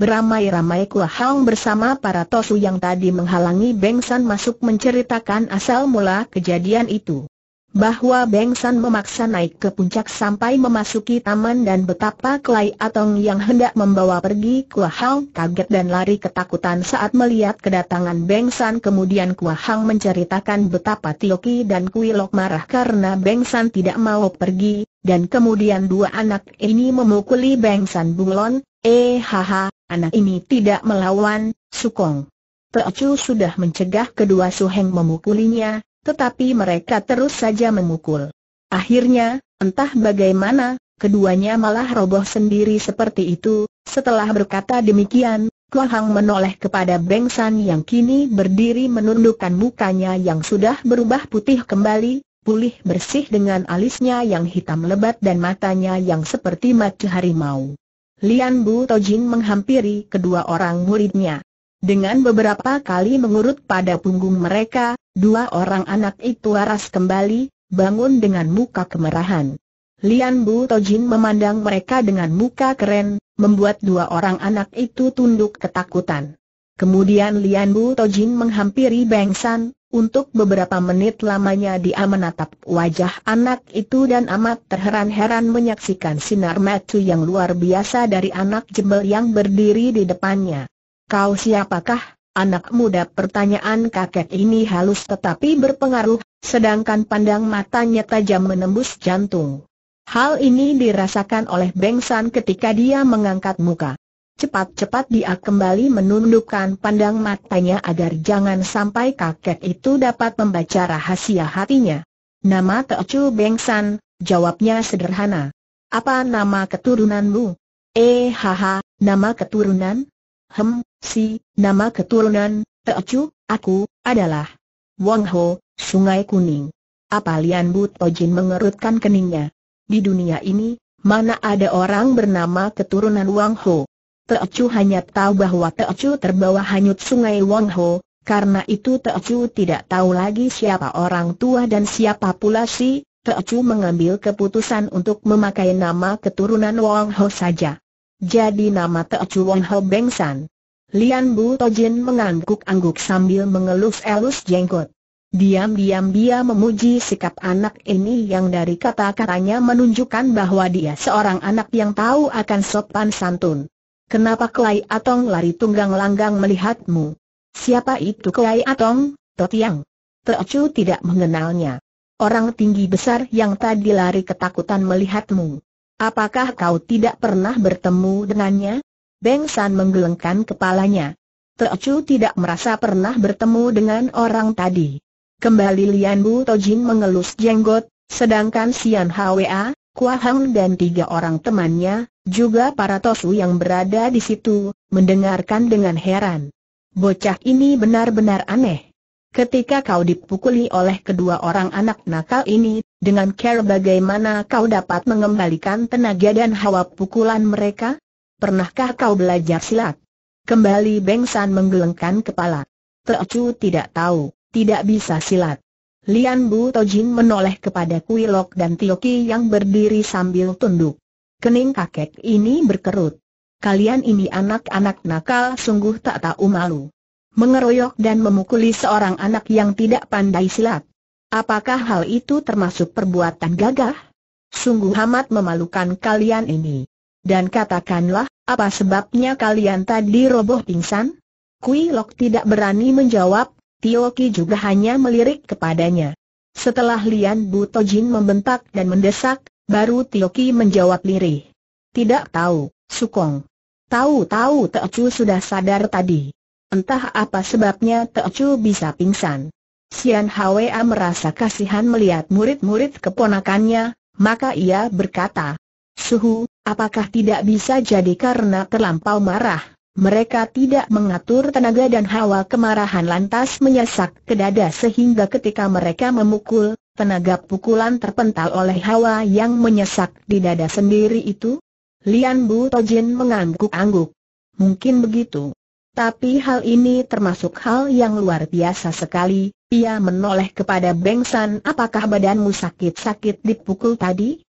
Beramai-ramai Kua Hang bersama para tosu yang tadi menghalangi Beng San masuk menceritakan asal mula kejadian itu bahwa Beng San memaksa naik ke puncak sampai memasuki taman dan betapa Klai Atong yang hendak membawa pergi Kua Hang kaget dan lari ketakutan saat melihat kedatangan Beng San kemudian Kua Hang menceritakan betapa Tioki dan Kuilok marah karena Beng San tidak mau pergi, dan kemudian dua anak ini memukuli Beng San Bulon, eh haha, anak ini tidak melawan, Sukong. Chu sudah mencegah kedua suheng memukulinya, tetapi mereka terus saja memukul. Akhirnya, entah bagaimana, keduanya malah roboh sendiri seperti itu. Setelah berkata demikian, Hang menoleh kepada Beng San yang kini berdiri menundukkan mukanya yang sudah berubah putih kembali, pulih bersih dengan alisnya yang hitam lebat dan matanya yang seperti mata harimau. Lian Bu Tojin menghampiri kedua orang muridnya. Dengan beberapa kali mengurut pada punggung mereka, Dua orang anak itu waras kembali, bangun dengan muka kemerahan. Lian Bu Tojin memandang mereka dengan muka keren, membuat dua orang anak itu tunduk ketakutan. Kemudian Lian Bu Tojin menghampiri Beng San, untuk beberapa menit lamanya dia menatap wajah anak itu dan amat terheran-heran menyaksikan sinar mata yang luar biasa dari anak jembel yang berdiri di depannya. Kau siapakah? Anak muda pertanyaan kakek ini halus tetapi berpengaruh, sedangkan pandang matanya tajam menembus jantung. Hal ini dirasakan oleh Beng San ketika dia mengangkat muka. Cepat-cepat dia kembali menundukkan pandang matanya agar jangan sampai kakek itu dapat membaca rahasia hatinya. Nama Teocu Beng San, jawabnya sederhana. Apa nama keturunanmu? Eh haha, nama keturunan? Hem, Si, nama keturunan, Teocu, aku, adalah Wang Ho, Sungai Kuning. Apa Lian Bu Jin mengerutkan keningnya? Di dunia ini, mana ada orang bernama keturunan Wang Ho? Teocu hanya tahu bahwa Teocu terbawa hanyut sungai Wang Ho, karena itu Teocu tidak tahu lagi siapa orang tua dan siapa pula si, Teocu mengambil keputusan untuk memakai nama keturunan Wang Ho saja. Jadi nama Teocu Wang Ho San. Lian Bu Tojin mengangguk-angguk sambil mengelus-elus jenggot. Diam-diam dia memuji sikap anak ini yang dari kata-katanya menunjukkan bahwa dia seorang anak yang tahu akan sopan santun. Kenapa Kelai Atong lari tunggang langgang melihatmu? Siapa itu Kelai Atong, Totiang? Teocu tidak mengenalnya. Orang tinggi besar yang tadi lari ketakutan melihatmu. Apakah kau tidak pernah bertemu dengannya? Beng San menggelengkan kepalanya. Teocu tidak merasa pernah bertemu dengan orang tadi. Kembali Lian Bu Tojin mengelus jenggot, sedangkan Sian Hwa, Kua Hang dan tiga orang temannya, juga para tosu yang berada di situ, mendengarkan dengan heran. Bocah ini benar-benar aneh. Ketika kau dipukuli oleh kedua orang anak nakal ini, dengan care bagaimana kau dapat mengembalikan tenaga dan hawa pukulan mereka? Pernahkah kau belajar silat? Kembali Beng San menggelengkan kepala. Teocu tidak tahu, tidak bisa silat. Lian Bu Tojin menoleh kepada Kuilok dan Tioki yang berdiri sambil tunduk. Kening kakek ini berkerut. Kalian ini anak-anak nakal sungguh tak tahu malu. Mengeroyok dan memukuli seorang anak yang tidak pandai silat. Apakah hal itu termasuk perbuatan gagah? Sungguh amat memalukan kalian ini. Dan katakanlah, apa sebabnya kalian tadi roboh pingsan? Kui Lok tidak berani menjawab, Tio Ki juga hanya melirik kepadanya. Setelah Lian Buto Jin membentak dan mendesak, baru Tio Ki menjawab lirih. Tidak tahu, Sukong. Tahu-tahu Chu sudah sadar tadi. Entah apa sebabnya Chu bisa pingsan. Sian Hwa merasa kasihan melihat murid-murid keponakannya, maka ia berkata, Suhu, Apakah tidak bisa jadi karena terlampau marah? Mereka tidak mengatur tenaga dan hawa kemarahan lantas menyesak ke dada sehingga ketika mereka memukul, tenaga pukulan terpental oleh hawa yang menyesak di dada sendiri itu? Lian Bu Tojin mengangguk-angguk. Mungkin begitu. Tapi hal ini termasuk hal yang luar biasa sekali, ia menoleh kepada Beng San apakah badanmu sakit-sakit dipukul tadi?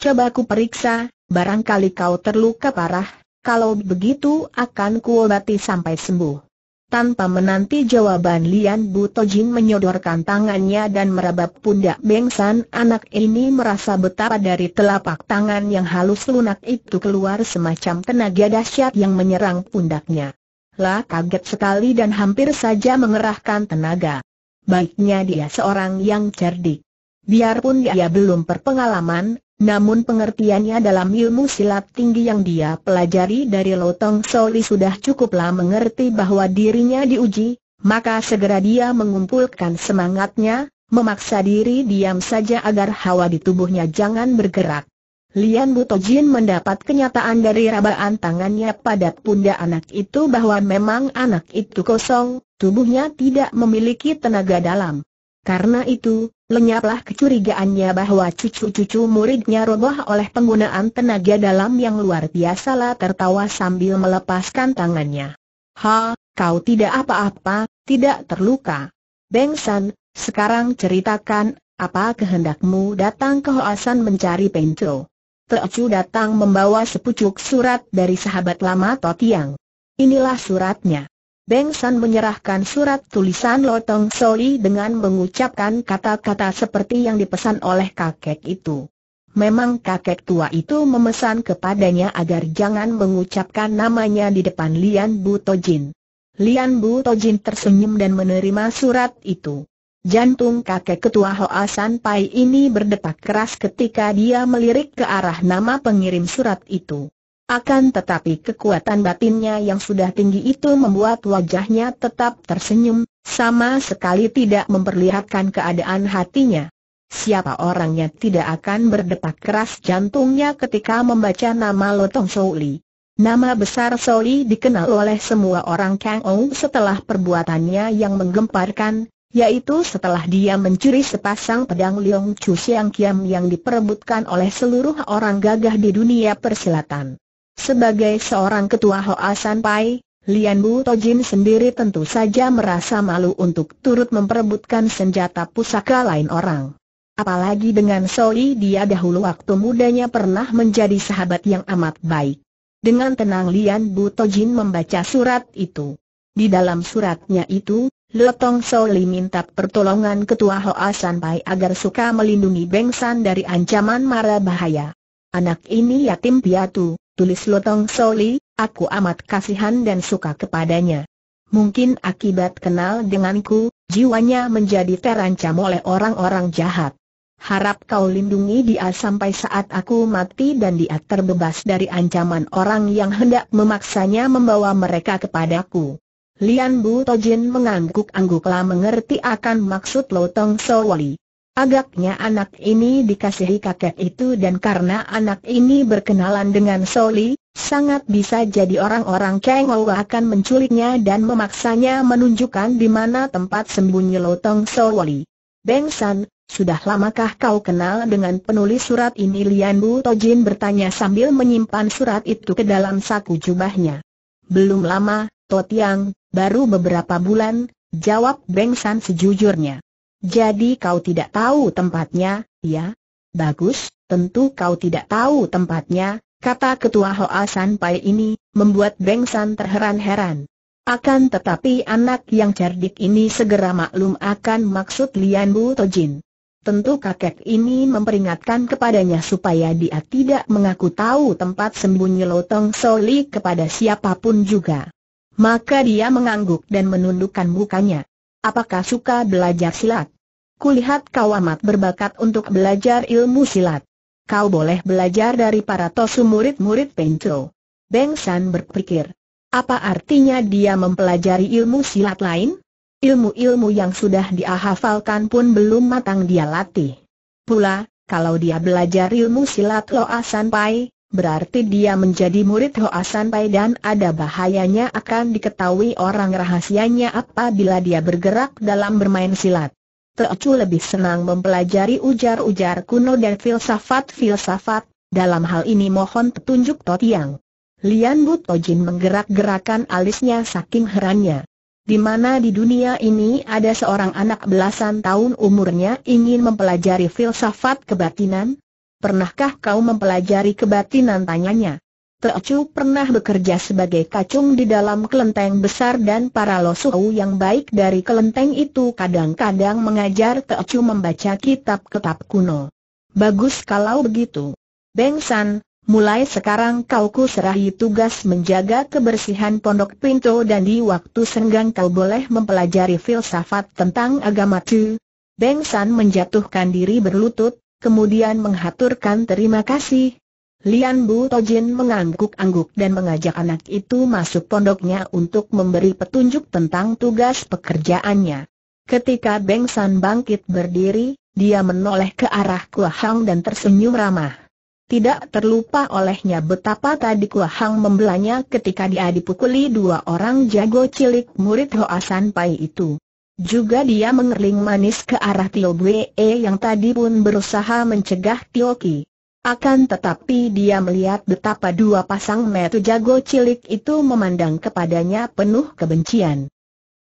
Coba aku periksa, Barangkali kau terluka parah, kalau begitu akan kuobati sampai sembuh. Tanpa menanti jawaban Lian Butojin Tojin menyodorkan tangannya dan merabap pundak Bengsan anak ini merasa betapa dari telapak tangan yang halus lunak itu keluar semacam tenaga dahsyat yang menyerang pundaknya. Lah, kaget sekali dan hampir saja mengerahkan tenaga. Baiknya dia seorang yang cerdik. Biarpun dia belum berpengalaman, namun pengertiannya dalam ilmu silat tinggi yang dia pelajari dari Lotong Soli sudah cukuplah mengerti bahwa dirinya diuji, maka segera dia mengumpulkan semangatnya, memaksa diri diam saja agar hawa di tubuhnya jangan bergerak. Lian Butojin mendapat kenyataan dari rabaan tangannya pada pundak anak itu bahwa memang anak itu kosong, tubuhnya tidak memiliki tenaga dalam. Karena itu, lenyaplah kecurigaannya bahwa cucu-cucu muridnya roboh oleh penggunaan tenaga dalam yang luar biasa lah tertawa sambil melepaskan tangannya. Ha, kau tidak apa-apa, tidak terluka. Beng San, sekarang ceritakan, apa kehendakmu datang ke Hoasan mencari Teo Teocu datang membawa sepucuk surat dari sahabat lama Totiang. Inilah suratnya. Beng San menyerahkan surat tulisan Lotong Soli dengan mengucapkan kata-kata seperti yang dipesan oleh kakek itu. Memang kakek tua itu memesan kepadanya agar jangan mengucapkan namanya di depan Lian Bu Tojin. Lian Bu Tojin tersenyum dan menerima surat itu. Jantung kakek ketua Hoa San Pai ini berdetak keras ketika dia melirik ke arah nama pengirim surat itu. Akan tetapi kekuatan batinnya yang sudah tinggi itu membuat wajahnya tetap tersenyum, sama sekali tidak memperlihatkan keadaan hatinya. Siapa orangnya tidak akan berdetak keras jantungnya ketika membaca nama Lotong Souli. Nama besar Souli dikenal oleh semua orang Kang Ou setelah perbuatannya yang menggemparkan, yaitu setelah dia mencuri sepasang pedang Leong Chu Siang Kiam yang diperebutkan oleh seluruh orang gagah di dunia persilatan. Sebagai seorang ketua Hoa Sanpai, Lian Bu Tojin sendiri tentu saja merasa malu untuk turut memperebutkan senjata pusaka lain orang. Apalagi dengan Soi dia dahulu waktu mudanya pernah menjadi sahabat yang amat baik. Dengan tenang Lian Bu Tojin membaca surat itu. Di dalam suratnya itu, Letong Soli minta pertolongan ketua Hoa Sanpai agar suka melindungi Beng San dari ancaman mara bahaya. Anak ini yatim piatu, Tulis Lotong Soli, aku amat kasihan dan suka kepadanya. Mungkin akibat kenal denganku, jiwanya menjadi terancam oleh orang-orang jahat. Harap kau lindungi dia sampai saat aku mati dan dia terbebas dari ancaman orang yang hendak memaksanya membawa mereka kepadaku. Lian Bu Tojin mengangguk-angguklah mengerti akan maksud Lotong Soli. Agaknya anak ini dikasihi kakek itu dan karena anak ini berkenalan dengan Soli, sangat bisa jadi orang-orang Kang Ou akan menculiknya dan memaksanya menunjukkan di mana tempat sembunyi Lotong Soli. Beng San, sudah lamakah kau kenal dengan penulis surat ini? Lian Bu Tojin bertanya sambil menyimpan surat itu ke dalam saku jubahnya. Belum lama, Totiang, baru beberapa bulan, jawab Beng San sejujurnya. Jadi kau tidak tahu tempatnya, ya? Bagus, tentu kau tidak tahu tempatnya, kata ketua Hoa San Pai ini, membuat Beng San terheran-heran. Akan tetapi anak yang cerdik ini segera maklum akan maksud Lian Bu Tojin. Tentu kakek ini memperingatkan kepadanya supaya dia tidak mengaku tahu tempat sembunyi Lotong Soli kepada siapapun juga. Maka dia mengangguk dan menundukkan mukanya. Apakah suka belajar silat? kulihat kau amat berbakat untuk belajar ilmu silat. Kau boleh belajar dari para tosu murid-murid Pencho. Beng San berpikir, apa artinya dia mempelajari ilmu silat lain? Ilmu-ilmu yang sudah dia hafalkan pun belum matang dia latih. Pula, kalau dia belajar ilmu silat Loa Sanpai, berarti dia menjadi murid Loa Sanpai dan ada bahayanya akan diketahui orang rahasianya apabila dia bergerak dalam bermain silat. Teocu lebih senang mempelajari ujar-ujar kuno dan filsafat-filsafat, dalam hal ini mohon petunjuk Totiang. Lian But Tojin menggerak-gerakan alisnya saking herannya. Di mana di dunia ini ada seorang anak belasan tahun umurnya ingin mempelajari filsafat kebatinan? Pernahkah kau mempelajari kebatinan tanyanya? Teocu pernah bekerja sebagai kacung di dalam kelenteng besar dan para losuhu yang baik dari kelenteng itu kadang-kadang mengajar Teocu membaca kitab-kitab kuno. Bagus kalau begitu. Beng San, mulai sekarang kau serahi tugas menjaga kebersihan pondok pintu dan di waktu senggang kau boleh mempelajari filsafat tentang agama Tu. Beng San menjatuhkan diri berlutut, kemudian menghaturkan terima kasih, Lian Bu Tojin mengangguk-angguk dan mengajak anak itu masuk pondoknya untuk memberi petunjuk tentang tugas pekerjaannya. Ketika Beng San bangkit berdiri, dia menoleh ke arah Kua Hang dan tersenyum ramah. Tidak terlupa olehnya betapa tadi Kua Hang membelanya ketika dia dipukuli dua orang jago cilik murid Hoa San Pai itu. Juga dia mengerling manis ke arah Tio Bue yang tadi pun berusaha mencegah Tio Ki. Akan tetapi dia melihat betapa dua pasang metu jago cilik itu memandang kepadanya penuh kebencian.